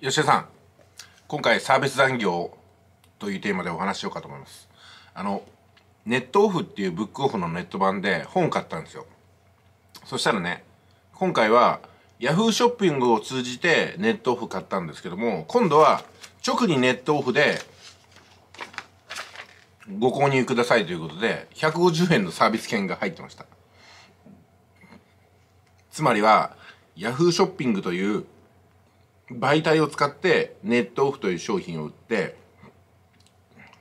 吉田さん今回サービス残業というテーマでお話しようかと思いますあのネットオフっていうブックオフのネット版で本買ったんですよそしたらね今回は Yahoo ショッピングを通じてネットオフ買ったんですけども今度は直にネットオフでご購入くださいということで150円のサービス券が入ってましたつまりは Yahoo ショッピングという媒体を使ってネットオフという商品を売って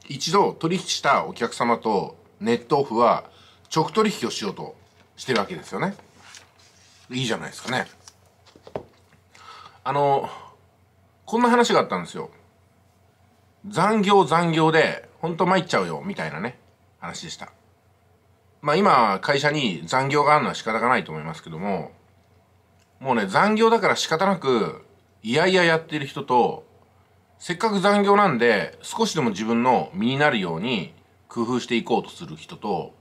一度取引したお客様とネットオフは直取引をしようとしてるわけですよねいいじゃないですかねあのこんな話があったんですよ残業残業でほんと参っちゃうよみたいなね話でしたまあ今会社に残業があるのは仕方がないと思いますけどももうね残業だから仕方なくいやいややってる人とせっかく残業なんで少しでも自分の身になるように工夫していこうとする人と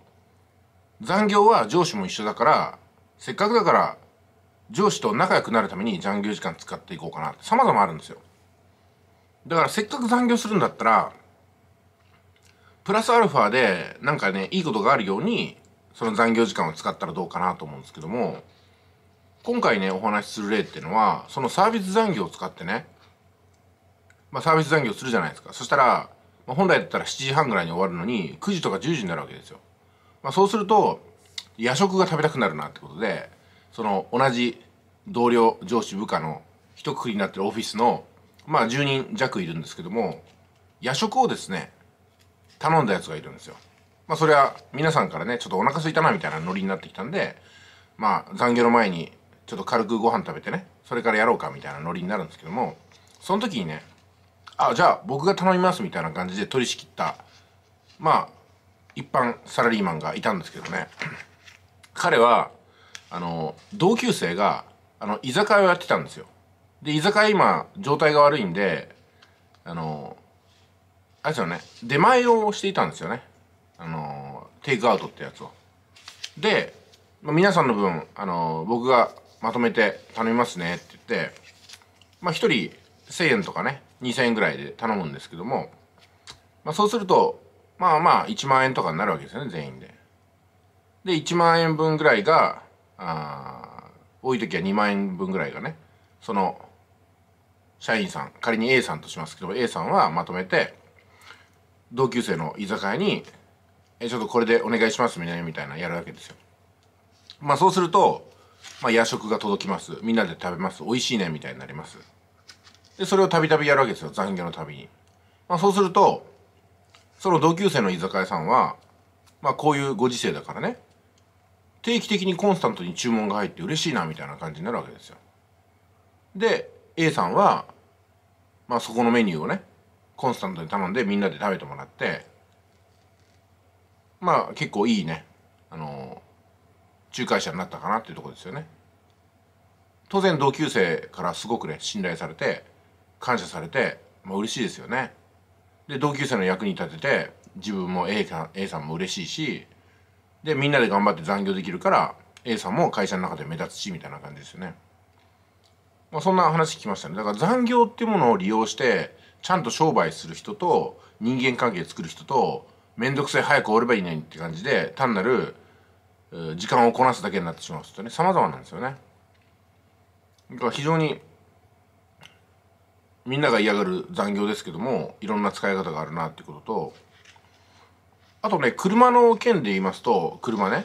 残業は上司も一緒だからせっかくだから上司と仲良くなるために残業時間使っていこうかな様々あるんですよだからせっかく残業するんだったらプラスアルファでなんかねいいことがあるようにその残業時間を使ったらどうかなと思うんですけども今回ねお話しする例っていうのはそのサービス残業を使ってね、まあ、サービス残業するじゃないですかそしたら、まあ、本来だったら7時半ぐらいに終わるのに9時とか10時になるわけですよ、まあ、そうすると夜食が食べたくなるなってことでその同じ同僚上司部下の一括りになってるオフィスのまあ10人弱いるんですけども夜食をですね頼んだやつがいるんですよまあそれは皆さんからねちょっとお腹すいたなみたいなノリになってきたんでまあ残業の前にちょっと軽くご飯食べてねそれからやろうかみたいなノリになるんですけどもその時にねあじゃあ僕が頼みますみたいな感じで取り仕切ったまあ一般サラリーマンがいたんですけどね 彼はあの同級生があの居酒屋をやってたんですよで居酒屋今状態が悪いんであのあれですよね出前をしていたんですよねあのテイクアウトってやつをで、まあ、皆さんの分あの僕がまとめて頼みますねって言ってまあ1人1,000円とかね2,000円ぐらいで頼むんですけども、まあ、そうするとまあまあ1万円とかになるわけですよね全員で。で1万円分ぐらいがあ多い時は2万円分ぐらいがねその社員さん仮に A さんとしますけど A さんはまとめて同級生の居酒屋に「えちょっとこれでお願いします」みたいなやるわけですよ。まあそうするとまあ、夜食が届きますみんなで食べます美味しいねみたいになりますでそれをたびたびやるわけですよ残業のたびに、まあ、そうするとその同級生の居酒屋さんはまあこういうご時世だからね定期的にコンスタントに注文が入って嬉しいなみたいな感じになるわけですよで A さんはまあそこのメニューをねコンスタントに頼んでみんなで食べてもらってまあ結構いいねあの仲介者になったかなっていうとこですよね当然同級生からすごくね信頼されて感謝されてまあ嬉しいですよねで同級生の役に立てて自分も A さん A さんも嬉しいしでみんなで頑張って残業できるから A さんも会社の中で目立つしみたいな感じですよね、まあ、そんな話聞きましたねだから残業っていうものを利用してちゃんと商売する人と人間関係作る人と面倒くせえ早く終わればいいねって感じで単なる時間をこなすだけになってしまうとね様々なんですよね。だから非常にみんなが嫌がる残業ですけどもいろんな使い方があるなっていうこととあとね車の件で言いますと車ね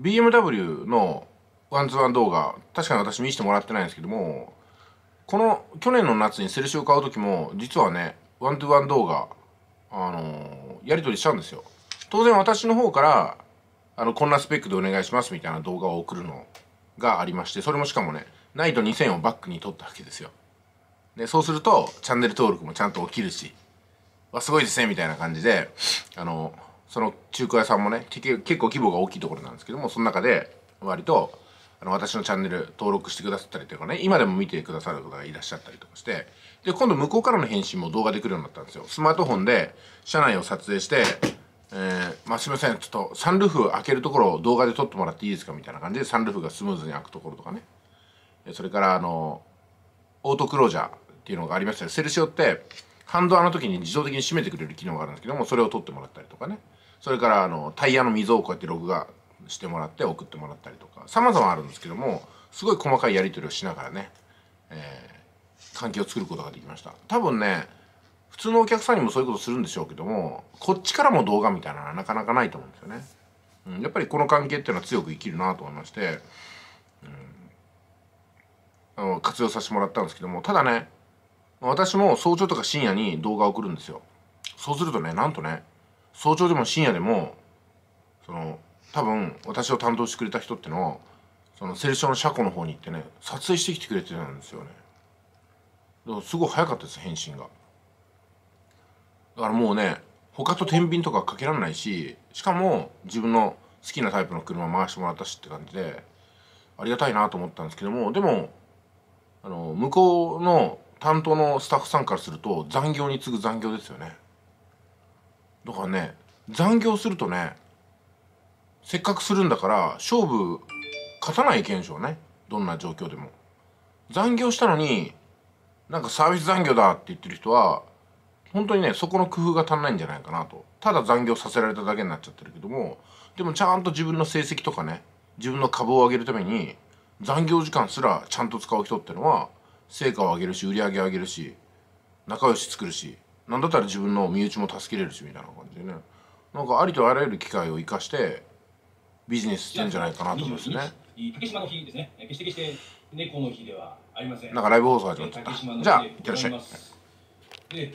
BMW のワンツワン動画確かに私見せてもらってないんですけどもこの去年の夏にセルシオ買う時も実はねワンツワン動画あのー、やり取りしちゃうんですよ当然私の方からあのこんなスペックでお願いしますみたいな動画を送るのがありましてそれもしかもねナイト2000をバックに撮ったわけですよでそうするとチャンネル登録もちゃんと起きるしわすごいですねみたいな感じであのその中古屋さんもね結構規模が大きいところなんですけどもその中で割とあの私のチャンネル登録してくださったりとかね今でも見てくださる方がいらっしゃったりとかしてで今度向こうからの返信も動画で来るようになったんですよスマートフォンで車内を撮影してえー、まあすみませんちょっとサンルーフ開けるところを動画で撮ってもらっていいですかみたいな感じでサンルーフがスムーズに開くところとかねそれからあのオートクロージャーっていうのがありましたセルシオってハンドアの時に自動的に閉めてくれる機能があるんですけどもそれを取ってもらったりとかねそれからあのタイヤの溝をこうやって録画してもらって送ってもらったりとか様々あるんですけどもすごい細かいやり取りをしながらね、えー、環境を作ることができました多分ね普通のお客さんにもそういうことするんでしょうけどもこっちからも動画みたいなのはなかなかないと思うんですよね、うん、やっぱりこの関係っていうのは強く生きるなと思いまして、うん、あの活用させてもらったんですけどもただね私も早朝とか深夜に動画を送るんですよそうするとねなんとね早朝でも深夜でもその多分私を担当してくれた人ってのをそのセルションの車庫の方に行ってね撮影してきてくれてたんですよねすごい早かったです返信が。だからもうね他と天秤とかかけられないししかも自分の好きなタイプの車回してもらったしって感じでありがたいなと思ったんですけどもでもあの向こうの担当のスタッフさんからすると残業に次ぐ残業ですよねだからね残業するとねせっかくするんだから勝負勝たない現象ねどんな状況でも残業したのになんかサービス残業だって言ってる人は本当にねそこの工夫が足んないんじゃないかなとただ残業させられただけになっちゃってるけどもでもちゃんと自分の成績とかね自分の株を上げるために残業時間すらちゃんと使う人ってのは成果を上げるし売り上げ上げるし仲良し作るし何だったら自分の身内も助けれるしみたいな感じでねなんかありとあらゆる機会を生かしてビジネスしてんじゃないかなと思いますね。竹島の日ですね。決して決して猫の日ではありません。なんかライブ放送始まっちゃった。じゃあいってらっしゃい。